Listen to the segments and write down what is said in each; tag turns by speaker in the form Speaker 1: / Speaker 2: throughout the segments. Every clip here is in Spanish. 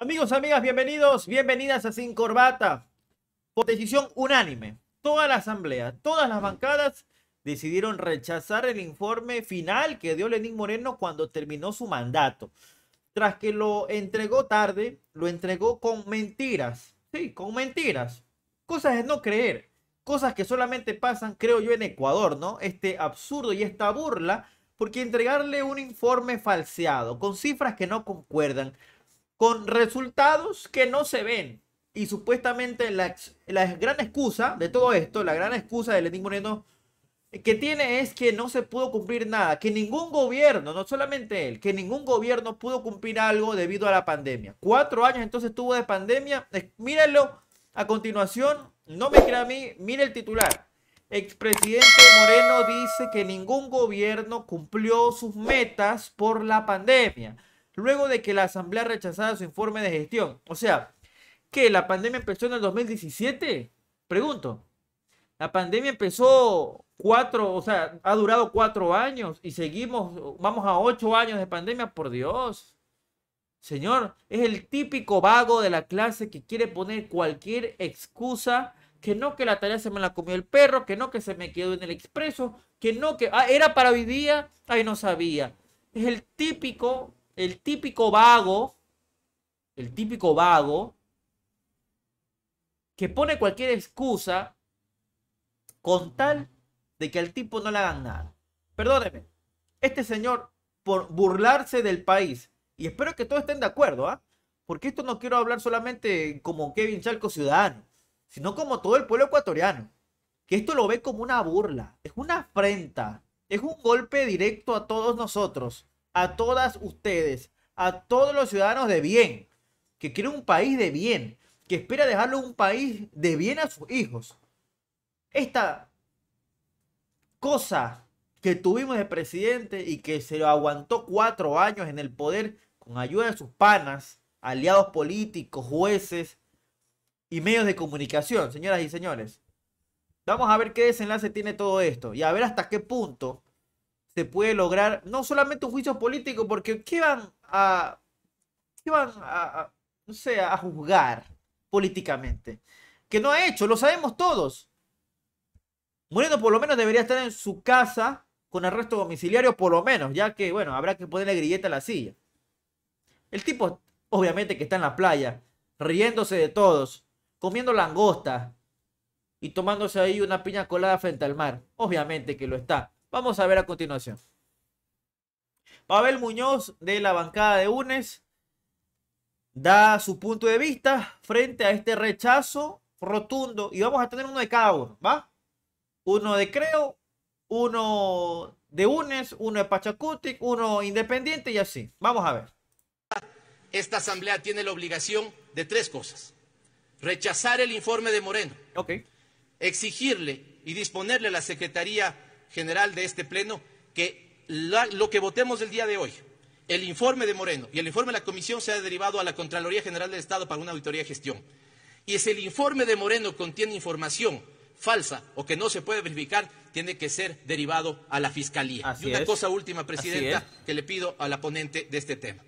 Speaker 1: Amigos, amigas, bienvenidos, bienvenidas a Sin Corbata. Por decisión unánime, toda la asamblea, todas las bancadas decidieron rechazar el informe final que dio Lenín Moreno cuando terminó su mandato. Tras que lo entregó tarde, lo entregó con mentiras. Sí, con mentiras. Cosas de no creer, cosas que solamente pasan, creo yo, en Ecuador, ¿no? Este absurdo y esta burla, porque entregarle un informe falseado, con cifras que no concuerdan, con resultados que no se ven. Y supuestamente la, la gran excusa de todo esto, la gran excusa de Lenín Moreno eh, que tiene es que no se pudo cumplir nada, que ningún gobierno, no solamente él, que ningún gobierno pudo cumplir algo debido a la pandemia. Cuatro años entonces tuvo de pandemia, mírenlo a continuación, no me crea a mí, mire el titular. Expresidente Moreno dice que ningún gobierno cumplió sus metas por la pandemia, luego de que la Asamblea rechazara su informe de gestión. O sea, que la pandemia empezó en el 2017, pregunto. La pandemia empezó cuatro, o sea, ha durado cuatro años y seguimos, vamos a ocho años de pandemia, por Dios. Señor, es el típico vago de la clase que quiere poner cualquier excusa, que no que la tarea se me la comió el perro, que no que se me quedó en el expreso, que no que ah, era para hoy día, ahí no sabía. Es el típico, el típico vago, el típico vago que pone cualquier excusa con tal de que al tipo no le hagan nada. Perdóneme, este señor por burlarse del país, y espero que todos estén de acuerdo, ¿ah? Porque esto no quiero hablar solamente como Kevin Chalco ciudadano, sino como todo el pueblo ecuatoriano. Que esto lo ve como una burla, es una afrenta, es un golpe directo a todos nosotros, a todas ustedes, a todos los ciudadanos de bien, que quieren un país de bien, que espera dejarle un país de bien a sus hijos. Esta cosa que tuvimos de presidente y que se lo aguantó cuatro años en el poder con ayuda de sus panas, aliados políticos, jueces y medios de comunicación, señoras y señores. Vamos a ver qué desenlace tiene todo esto y a ver hasta qué punto se puede lograr no solamente un juicio político, porque ¿qué van a, a, a juzgar políticamente? Que no ha hecho, lo sabemos todos. Moreno por lo menos debería estar en su casa con arresto domiciliario, por lo menos, ya que, bueno, habrá que ponerle grilleta a la silla. El tipo, obviamente, que está en la playa, riéndose de todos, comiendo langosta y tomándose ahí una piña colada frente al mar. Obviamente que lo está. Vamos a ver a continuación. Pavel Muñoz de la bancada de UNES da su punto de vista frente a este rechazo rotundo y vamos a tener uno de cada ¿va? Uno de Creo, uno de UNES, uno de Pachacutic, uno independiente y así. Vamos a ver
Speaker 2: esta Asamblea tiene la obligación de tres cosas. Rechazar el informe de Moreno. Exigirle y disponerle a la Secretaría General de este Pleno que lo que votemos el día de hoy, el informe de Moreno y el informe de la Comisión sea derivado a la Contraloría General del Estado para una auditoría de gestión. Y si el informe de Moreno contiene información falsa o que no se puede verificar, tiene que ser derivado a la Fiscalía. y una cosa última, Presidenta, que le pido a la ponente de este tema.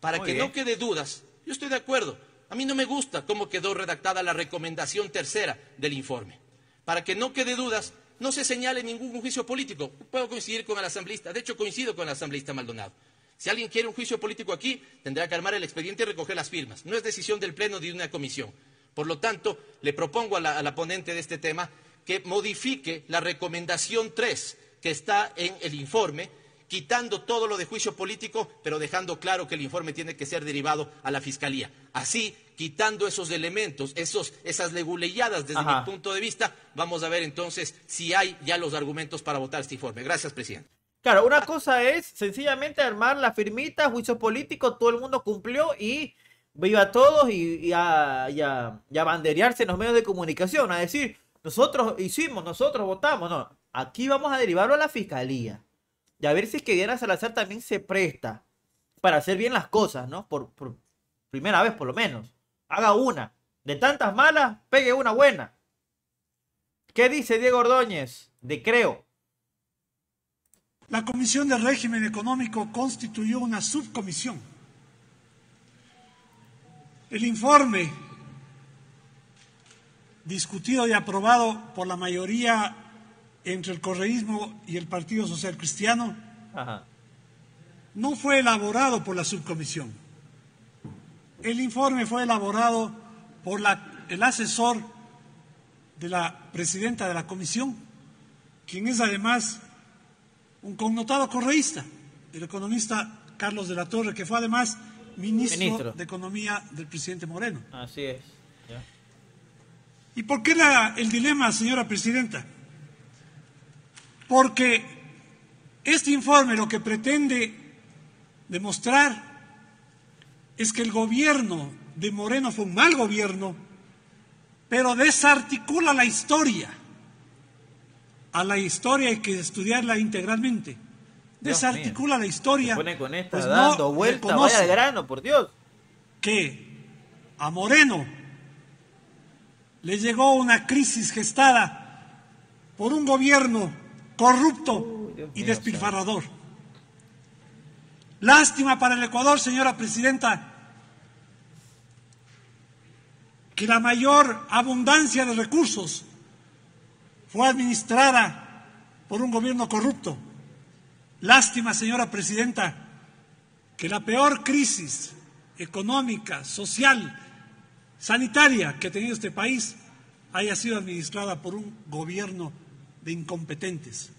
Speaker 2: Para que no quede dudas, yo estoy de acuerdo. A mí no me gusta cómo quedó redactada la recomendación tercera del informe. Para que no quede dudas, no se señale ningún juicio político. Puedo coincidir con el asambleísta, de hecho coincido con el asambleísta Maldonado. Si alguien quiere un juicio político aquí, tendrá que armar el expediente y recoger las firmas. No es decisión del Pleno de una comisión. Por lo tanto, le propongo a la, ponente de este tema que modifique la recomendación tres que está en el informe quitando todo lo de juicio político, pero dejando claro que el informe tiene que ser derivado a la Fiscalía. Así, quitando esos elementos, esos, esas leguleyadas desde mi punto de vista, vamos a ver entonces si hay ya los argumentos para votar este informe. Gracias, presidente.
Speaker 1: Claro, una cosa es sencillamente armar la firmita, juicio político, todo el mundo cumplió y viva a todos y, a, y a banderearse en los medios de comunicación, a decir, nosotros hicimos, nosotros votamos, no, aquí vamos a derivarlo a la fiscalía. Y a ver si es que Diana Salazar también se presta para hacer bien las cosas, ¿no? Por, primera vez, por lo menos. Haga una. De tantas malas, pegue una buena. ¿Qué dice Diego Ordóñez de Creo?
Speaker 3: La Comisión de Régimen Económico constituyó una subcomisión. El informe discutido y aprobado por la mayoría entre el correísmo y el Partido Social Cristiano no fue elaborado por la subcomisión. El informe fue elaborado por el asesor de la presidenta de la comisión, quien es además un connotado correísta, el economista Carlos de la Torre, que fue además ministro, de Economía del presidente Moreno. Así es. ¿Y por qué el dilema, señora presidenta? Porque este informe lo que pretende demostrar es que el gobierno de Moreno fue un mal gobierno, pero desarticula la historia. A la historia hay que estudiarla integralmente. Desarticula la historia. pone con esta pues dando no grano, por Dios. Que a Moreno le llegó una crisis gestada por un gobierno corrupto y despilfarrador. Lástima para el Ecuador, señora presidenta, que la mayor abundancia de recursos fue administrada por un gobierno corrupto. Lástima, señora presidenta, que la peor crisis económica, social, sanitaria que ha tenido este país haya sido administrada por un gobierno incompetentes.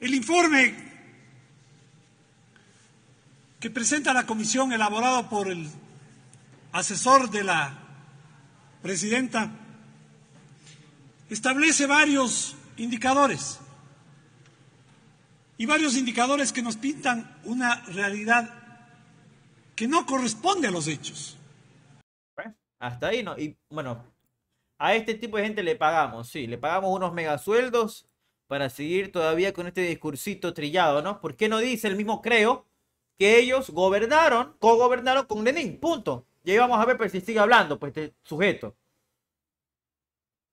Speaker 3: El informe que presenta la comisión elaborado por el asesor de la presidenta establece varios indicadores y varios indicadores que nos pintan una realidad que no corresponde a los hechos.
Speaker 1: Hasta ahí no. Y bueno, a este tipo de gente le pagamos, sí, le pagamos unos megasueldos para seguir todavía con este discursito trillado, ¿no? ¿Por qué no dice el mismo creo que ellos gobernaron, co-gobernaron con Lenin? Punto. Y ahí vamos a ver, pero pues, si sigue hablando, pues este sujeto.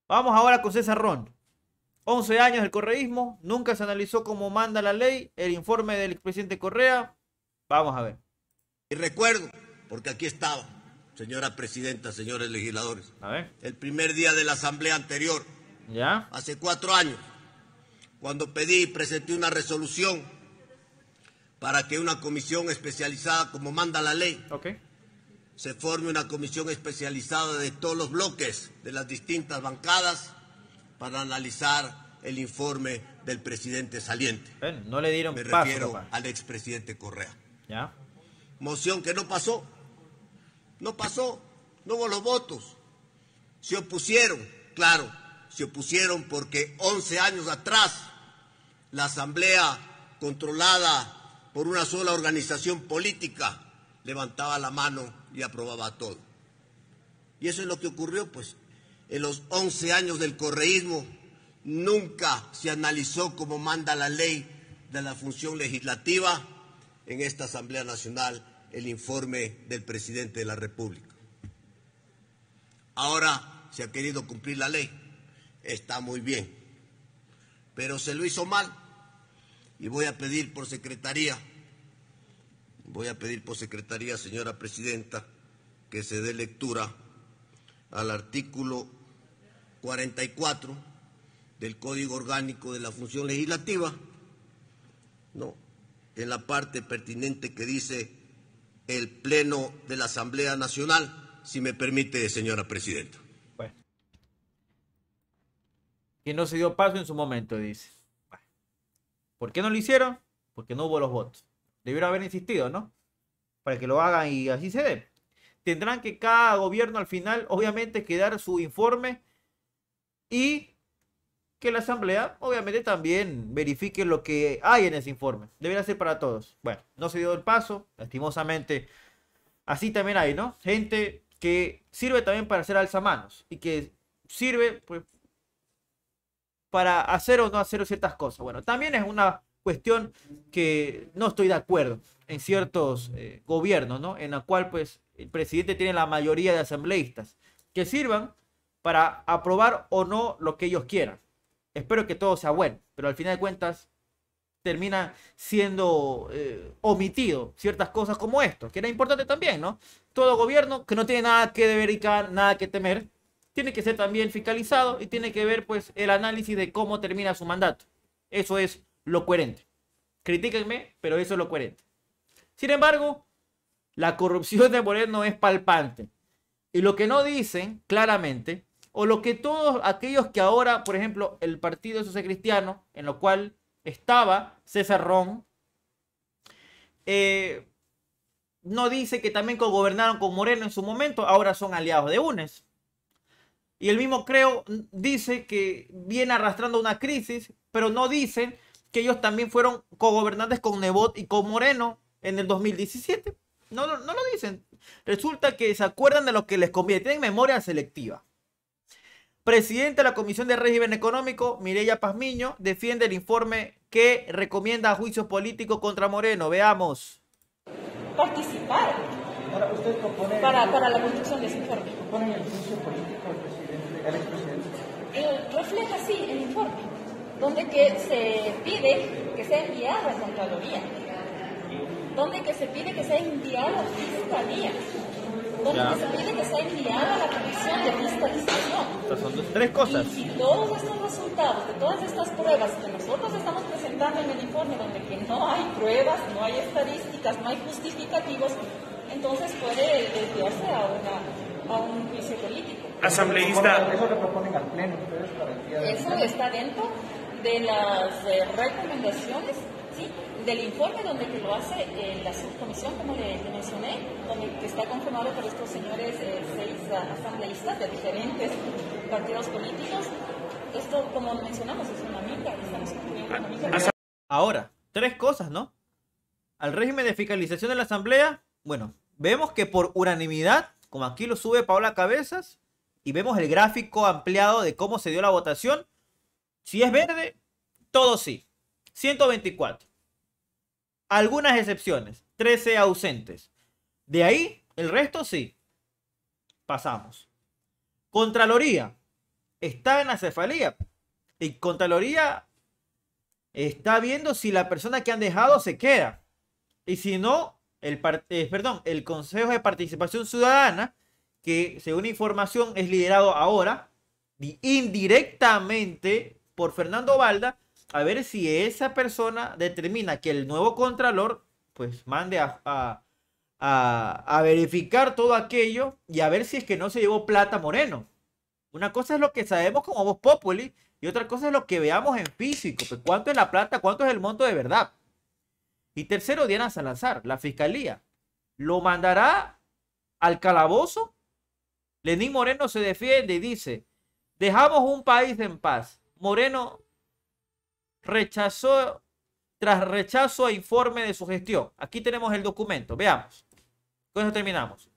Speaker 1: Vamos ahora con César Ron. 11 años del correísmo, nunca se analizó cómo manda la ley, el informe del expresidente Correa.
Speaker 4: Vamos a ver. Y recuerdo, porque aquí estaba, señora presidenta, señores legisladores. El primer día de la asamblea anterior. ¿Ya? Hace cuatro años, cuando pedí y presenté una resolución para que una comisión especializada, como manda la ley, se forme una comisión especializada de todos los bloques de las distintas bancadas para analizar el informe del presidente saliente.
Speaker 1: no le dieron Me refiero
Speaker 4: al expresidente Correa. ¿Ya? Moción que no pasó. No pasó, no hubo los votos. Se opusieron, claro, se opusieron porque 11 años atrás la asamblea controlada por una sola organización política levantaba la mano y aprobaba todo. Y eso es lo que ocurrió, pues, en los 11 años del correísmo nunca se analizó como manda la ley de la función legislativa en esta Asamblea Nacional el informe del presidente de la República. Ahora se ha querido cumplir la ley, está muy bien, pero se lo hizo mal y voy a pedir por secretaría, voy a pedir por secretaría, señora presidenta, que se dé lectura al artículo 44 del Código Orgánico de la Función Legislativa, ¿no? en la parte pertinente que dice el Pleno de la Asamblea Nacional, si me permite, señora
Speaker 1: Presidenta. Bueno. Que no se dio paso en su momento, dice. Bueno. ¿Por qué no lo hicieron? Porque no hubo los votos. Debieron haber insistido, ¿no? Para que lo hagan y así se dé. Tendrán que cada gobierno al final, obviamente, quedar su informe y que la Asamblea obviamente también verifique lo que hay en ese informe. Debería ser para todos. Bueno, no se dio el paso, lastimosamente. Así también hay, ¿no? Gente que sirve también para hacer alzamanos y que sirve pues, para hacer o no hacer ciertas cosas. Bueno, también es una cuestión que no estoy de acuerdo en ciertos eh, gobiernos, ¿no? En la cual pues el presidente tiene la mayoría de asambleístas que sirvan para aprobar o no lo que ellos quieran. Espero que todo sea bueno, pero al final de cuentas termina siendo eh, omitido ciertas cosas como esto, que era importante también, ¿no? Todo gobierno que no tiene nada que verificar, nada que temer, tiene que ser también fiscalizado y tiene que ver pues el análisis de cómo termina su mandato. Eso es lo coherente. Critíquenme, pero eso es lo coherente. Sin embargo, la corrupción de Moreno es palpante. Y lo que no dicen claramente o lo que todos aquellos que ahora, por ejemplo, el Partido Social Cristiano, en lo cual estaba César Ron, eh, no dice que también cogobernaron con Moreno en su momento, ahora son aliados de UNES. Y el mismo Creo dice que viene arrastrando una crisis, pero no dice que ellos también fueron cogobernantes con Nebot y con Moreno en el 2017. No, no, no lo dicen. Resulta que se acuerdan de lo que les conviene. Tienen memoria selectiva. Presidente de la Comisión de Régimen Económico, Mireya Pazmiño, defiende el informe que recomienda juicios políticos contra Moreno. Veamos.
Speaker 3: Participar. para, la construcción de ese informe. ¿Propone
Speaker 1: el juicio político presidente, al expresidente?
Speaker 2: Eh, refleja, sí, el informe,
Speaker 1: donde que se pide que sea enviado a la Contraloría, donde que se pide que sea enviado a la Fiscalía, donde que se pide que sea enviado a la Comisión de Fiscalía son tres cosas. Y si todos estos resultados de todas estas pruebas que nosotros estamos presentando en el informe, donde no hay pruebas, no hay estadísticas, no hay justificativos, entonces puede desviarse a, una, un juicio político. Asambleísta. Eso lo proponen al Pleno Eso está dentro de las eh, recomendaciones del informe donde lo hace eh, la
Speaker 2: subcomisión, como le, mencioné, donde está conformado por estos señores eh, seis asambleístas de diferentes partidos políticos. Esto, como mencionamos, es una mitad,
Speaker 1: Ahora, tres cosas, ¿no? Al régimen de fiscalización de la Asamblea, bueno, vemos que por unanimidad, como aquí lo sube Paola Cabezas, y vemos el gráfico ampliado de cómo se dio la votación, si es verde, todo sí. 124. Algunas excepciones, 13 ausentes. De ahí, el resto sí. Pasamos. Contraloría está en acefalía. Y Contraloría está viendo si la persona que han dejado se queda. Y si no, el, eh, perdón, el Consejo de Participación Ciudadana, que según información es liderado ahora indirectamente por Fernando Valda, a ver si esa persona determina que el nuevo Contralor pues mande a, a verificar todo aquello y a ver si es que no se llevó plata Moreno. Una cosa es lo que sabemos como voz populi y otra cosa es lo que veamos en físico. Pues, ¿Cuánto es la plata? ¿Cuánto es el monto de verdad? Y tercero, Diana Salazar, la fiscalía. ¿Lo mandará al calabozo? Lenín Moreno se defiende y dice, dejamos un país en paz. Moreno rechazó tras rechazo a informe de su gestión. Aquí tenemos el documento. Veamos. Con eso terminamos.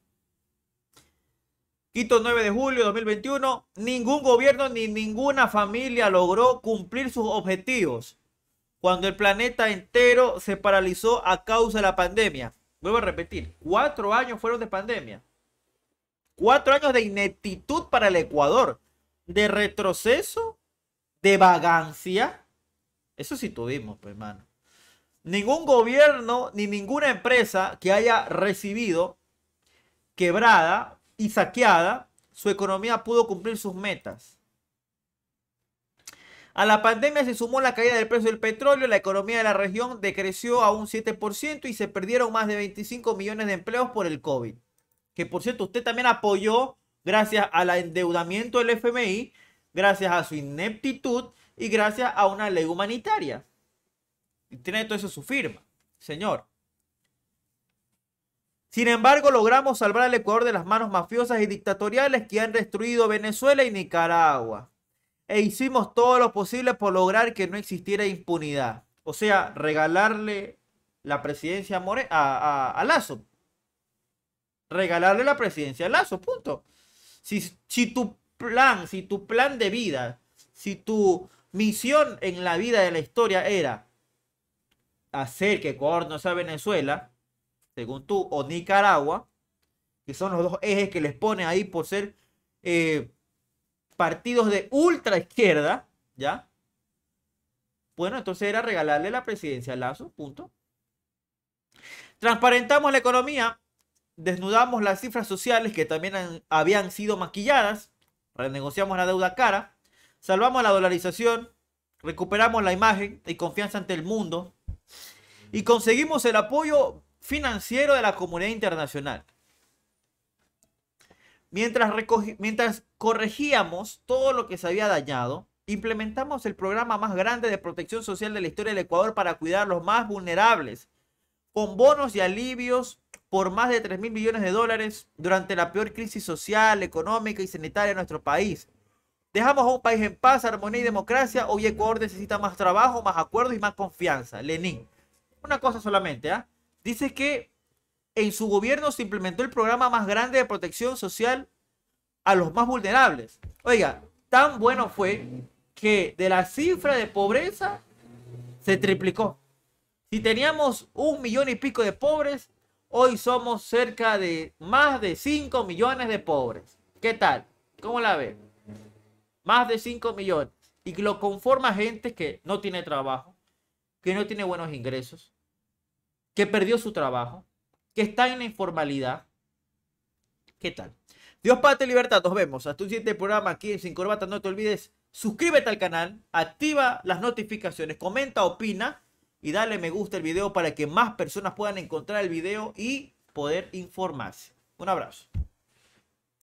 Speaker 1: Quito 9 de julio de 2021, ningún gobierno ni ninguna familia logró cumplir sus objetivos cuando el planeta entero se paralizó a causa de la pandemia. Vuelvo a repetir, cuatro años fueron de pandemia. Cuatro años de ineptitud para el Ecuador, de retroceso, de vagancia. Eso sí tuvimos, pues, hermano. Ningún gobierno ni ninguna empresa que haya recibido quebrada y saqueada, su economía pudo cumplir sus metas. A la pandemia se sumó la caída del precio del petróleo, la economía de la región decreció a un 7% y se perdieron más de 25 millones de empleos por el COVID. Que por cierto, usted también apoyó gracias al endeudamiento del FMI, gracias a su ineptitud y gracias a una ley humanitaria. Y tiene todo eso su firma, señor. Sin embargo, logramos salvar al Ecuador de las manos mafiosas y dictatoriales que han destruido Venezuela y Nicaragua. E hicimos todo lo posible por lograr que no existiera impunidad. O sea, regalarle la presidencia a, a, Lazo. Regalarle la presidencia a Lazo, punto. Si, si tu plan, si tu plan de vida, si tu misión en la vida de la historia era hacer que Ecuador no sea Venezuela, según tú, o Nicaragua, que son los dos ejes que les pone ahí por ser eh, partidos de ultra izquierda, ¿ya? Bueno, entonces era regalarle la presidencia a Lazo, punto. Transparentamos la economía, desnudamos las cifras sociales que también habían sido maquilladas, renegociamos la deuda cara, salvamos la dolarización, recuperamos la imagen y confianza ante el mundo y conseguimos el apoyo financiero de la comunidad internacional. Mientras, mientras corregíamos todo lo que se había dañado, implementamos el programa más grande de protección social de la historia del Ecuador para cuidar a los más vulnerables, con bonos y alivios por más de 3 mil millones de dólares durante la peor crisis social, económica y sanitaria de nuestro país. Dejamos a un país en paz, armonía y democracia. Hoy Ecuador necesita más trabajo, más acuerdos y más confianza. Lenin. Una cosa solamente, ¿ah? Dice que en su gobierno se implementó el programa más grande de protección social a los más vulnerables. Oiga, tan bueno fue que de la cifra de pobreza se triplicó. Si teníamos un millón y pico de pobres, hoy somos cerca de más de 5 millones de pobres. ¿Qué tal? ¿Cómo la ve? Más de 5 millones. Y lo conforma gente que no tiene trabajo, que no tiene buenos ingresos, que perdió su trabajo, que está en la informalidad. ¿Qué tal? Dios Padre Libertad, nos vemos. Hasta un siguiente programa aquí en Sin Corbata. No te olvides, suscríbete al canal, activa las notificaciones, comenta, opina y dale me gusta al video para que más personas puedan encontrar el video y poder informarse. Un abrazo.